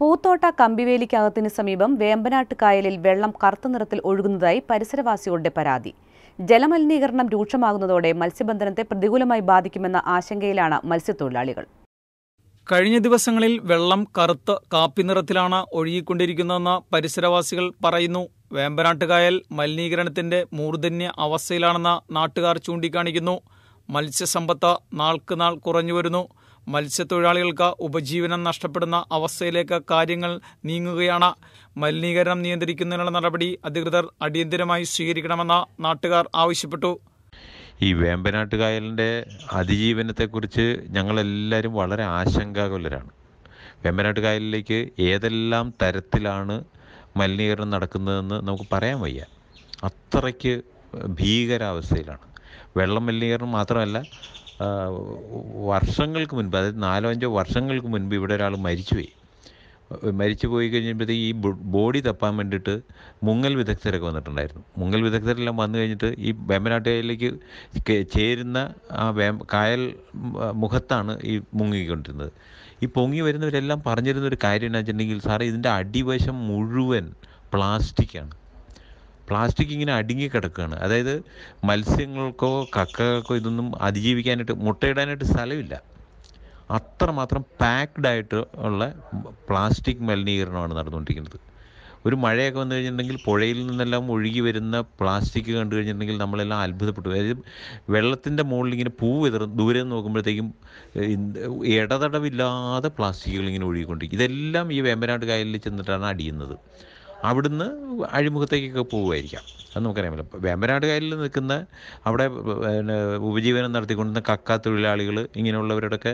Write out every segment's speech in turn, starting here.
പൂത്തോട്ട കമ്പിവേലിക്കകത്തിന് സമീപം വേമ്പനാട്ട് കായലിൽ വെള്ളം കറുത്ത നിറത്തിൽ ഒഴുകുന്നതായി പരിസരവാസികളുടെ പരാതി ജലമലിനീകരണം രൂക്ഷമാകുന്നതോടെ മത്സ്യബന്ധനത്തെ പ്രതികൂലമായി ബാധിക്കുമെന്ന ആശങ്കയിലാണ് മത്സ്യത്തൊഴിലാളികൾ കഴിഞ്ഞ ദിവസങ്ങളിൽ വെള്ളം കറുത്ത് കാപ്പി നിറത്തിലാണ് ഒഴുകിക്കൊണ്ടിരിക്കുന്നതെന്ന് പരിസരവാസികൾ പറയുന്നു വേമ്പനാട്ടുകായൽ മലിനീകരണത്തിന്റെ മൂർധന്യ അവസ്ഥയിലാണെന്ന് നാട്ടുകാർ ചൂണ്ടിക്കാണിക്കുന്നു മത്സ്യസമ്പത്ത് നാൾക്ക് നാൾ കുറഞ്ഞു വരുന്നു മത്സ്യത്തൊഴിലാളികൾക്ക് ഉപജീവനം നഷ്ടപ്പെടുന്ന അവസ്ഥയിലേക്ക് കാര്യങ്ങൾ നീങ്ങുകയാണ് മലിനീകരണം നിയന്ത്രിക്കുന്നതിനുള്ള നടപടി അധികൃതർ അടിയന്തിരമായി സ്വീകരിക്കണമെന്ന് നാട്ടുകാർ ആവശ്യപ്പെട്ടു ഈ വേമ്പനാട്ട് കായലിൻ്റെ അതിജീവനത്തെക്കുറിച്ച് ഞങ്ങളെല്ലാവരും വളരെ ആശങ്കാകുലരാണ് വേമ്പനാട്ട് കായലിലേക്ക് ഏതെല്ലാം തരത്തിലാണ് മലിനീകരണം നടക്കുന്നതെന്ന് നമുക്ക് പറയാൻ വയ്യ അത്രയ്ക്ക് ഭീകരാവസ്ഥയിലാണ് വെള്ളം മലിനീകരണം മാത്രമല്ല വർഷങ്ങൾക്ക് മുൻപ് അതായത് നാലോ അഞ്ചോ വർഷങ്ങൾക്ക് മുൻപ് ഇവിടെ ഒരാൾ മരിച്ചുപോയി മരിച്ചു പോയി കഴിഞ്ഞപ്പോഴത്തേക്ക് ഈ ബോഡി തപ്പാൻ വേണ്ടിയിട്ട് മുങ്ങൽ വിദഗ്ധരൊക്കെ വന്നിട്ടുണ്ടായിരുന്നു മുങ്ങൽ വിദഗ്ധരെല്ലാം വന്നു കഴിഞ്ഞിട്ട് ഈ വേമ്പനാട്ടുകായലിലേക്ക് ചേരുന്ന ആ വേ കായൽ മുഖത്താണ് ഈ മുങ്ങിക്കൊണ്ടിരുന്നത് ഈ പൊങ്ങി വരുന്നവരെല്ലാം പറഞ്ഞിരുന്ന ഒരു കാര്യം എന്നാ വെച്ചിട്ടുണ്ടെങ്കിൽ സാറേ ഇതിൻ്റെ അടിവശം മുഴുവൻ പ്ലാസ്റ്റിക്കാണ് പ്ലാസ്റ്റിക് ഇങ്ങനെ അടുങ്ങി കിടക്കുകയാണ് അതായത് മത്സ്യങ്ങൾക്കോ കക്കകൾക്കോ ഇതൊന്നും അതിജീവിക്കാനായിട്ട് മുട്ടയിടാനായിട്ട് സ്ഥലമില്ല അത്രമാത്രം പാക്ഡ് ഉള്ള പ്ലാസ്റ്റിക് മലിനീകരണമാണ് നടന്നുകൊണ്ടിരിക്കുന്നത് ഒരു മഴയൊക്കെ വന്നു കഴിഞ്ഞിട്ടുണ്ടെങ്കിൽ പുഴയിൽ നിന്നെല്ലാം ഒഴുകി വരുന്ന പ്ലാസ്റ്റിക് കണ്ടു കഴിഞ്ഞിട്ടുണ്ടെങ്കിൽ നമ്മളെല്ലാം അത്ഭുതപ്പെട്ടു അതായത് വെള്ളത്തിൻ്റെ മുകളിൽ ഇങ്ങനെ പൂ വിതർ ദൂരെ നിന്ന് നോക്കുമ്പോഴത്തേക്കും ഇടതടവില്ലാതെ പ്ലാസ്റ്റിക്കുകൾ ഇങ്ങനെ ഒഴുകിക്കൊണ്ടിരിക്കും ഇതെല്ലാം ഈ വേമ്പനാട് കായലിൽ ചെന്നിട്ടാണ് അടിയുന്നത് അവിടുന്ന് അഴിമുഖത്തേക്കൊക്കെ പോവുമായിരിക്കാം അത് നമുക്കറിയാമല്ലോ വേമ്പനാട് കായലിൽ നിൽക്കുന്ന അവിടെ പിന്നെ ഉപജീവനം നടത്തിക്കൊണ്ടിരുന്ന കക്ക തൊഴിലാളികൾ ഇങ്ങനെയുള്ളവരോടൊക്കെ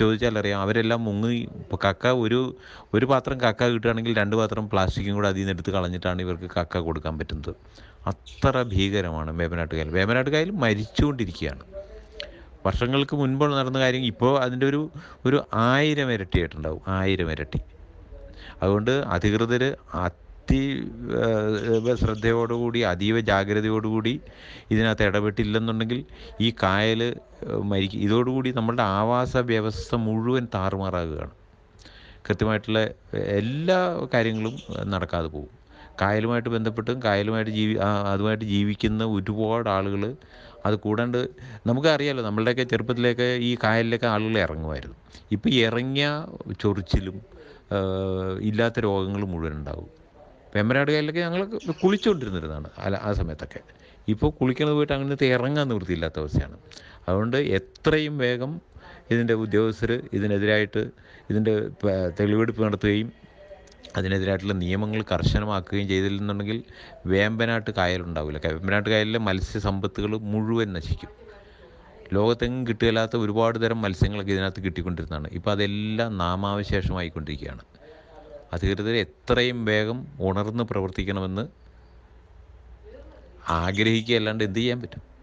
ചോദിച്ചാലറിയാം അവരെല്ലാം മുങ്ങി കക്ക ഒരു ഒരു പാത്രം കക്ക കിട്ടുകയാണെങ്കിൽ രണ്ട് പാത്രം പ്ലാസ്റ്റിക്കും കൂടെ അതിൽ നിന്ന് എടുത്ത് കളഞ്ഞിട്ടാണ് ഇവർക്ക് കക്ക കൊടുക്കാൻ പറ്റുന്നത് അത്ര ഭീകരമാണ് വേമ്പനാട്ട് കായൽ മരിച്ചുകൊണ്ടിരിക്കുകയാണ് വർഷങ്ങൾക്ക് മുൻപ് നടന്ന കാര്യം ഇപ്പോൾ അതിൻ്റെ ഒരു ഒരു ആയിരം ഇരട്ടിയായിട്ടുണ്ടാവും ആയിരം ഇരട്ടി അതുകൊണ്ട് അധികൃതർ വ്യക്തി ശ്രദ്ധയോടുകൂടി അതീവ ജാഗ്രതയോടുകൂടി ഇതിനകത്ത് ഇടപെട്ടില്ലെന്നുണ്ടെങ്കിൽ ഈ കായൽ മരിക്കും ഇതോടുകൂടി നമ്മളുടെ ആവാസ വ്യവസ്ഥ മുഴുവൻ താറുമാറാകുകയാണ് കൃത്യമായിട്ടുള്ള എല്ലാ കാര്യങ്ങളും നടക്കാതെ പോകും കായലുമായിട്ട് ബന്ധപ്പെട്ടും കായലുമായിട്ട് ജീവി അതുമായിട്ട് ജീവിക്കുന്ന ഒരുപാട് ആളുകൾ അത് കൂടാണ്ട് നമുക്കറിയാമല്ലോ നമ്മളുടെയൊക്കെ ചെറുപ്പത്തിലേക്ക് ഈ കായലിലൊക്കെ ആളുകൾ ഇറങ്ങുമായിരുന്നു ഇപ്പം ഇറങ്ങിയ ചൊറിച്ചിലും ഇല്ലാത്ത രോഗങ്ങൾ മുഴുവൻ ഉണ്ടാവും വേമ്പനാട് കായലിലൊക്കെ ഞങ്ങൾ കുളിച്ചുകൊണ്ടിരുന്നിരുന്നതാണ് അല്ല ആ സമയത്തൊക്കെ ഇപ്പോൾ കുളിക്കുന്നത് പോയിട്ട് അങ്ങനത്തെ ഇറങ്ങാൻ നിവൃത്തിയില്ലാത്ത അവസ്ഥയാണ് അതുകൊണ്ട് എത്രയും വേഗം ഇതിൻ്റെ ഉദ്യോഗസ്ഥർ ഇതിനെതിരായിട്ട് ഇതിൻ്റെ തെളിവെടുപ്പ് നടത്തുകയും അതിനെതിരായിട്ടുള്ള നിയമങ്ങൾ കർശനമാക്കുകയും ചെയ്തില്ലെന്നുണ്ടെങ്കിൽ വേമ്പനാട്ട് കായലുണ്ടാവില്ല വേമ്പനാട്ട് കായലിലെ മത്സ്യസമ്പത്തുകൾ മുഴുവൻ നശിക്കും ലോകത്തെങ്ങും കിട്ടുകയില്ലാത്ത ഒരുപാട് തരം മത്സ്യങ്ങളൊക്കെ ഇതിനകത്ത് കിട്ടിക്കൊണ്ടിരുന്നതാണ് ഇപ്പോൾ അതെല്ലാം നാമാവശേഷമായിക്കൊണ്ടിരിക്കുകയാണ് അധികൃതർ എത്രയും വേഗം ഉണർന്ന് പ്രവർത്തിക്കണമെന്ന് ആഗ്രഹിക്കുക അല്ലാണ്ട് എന്ത് ചെയ്യാൻ പറ്റും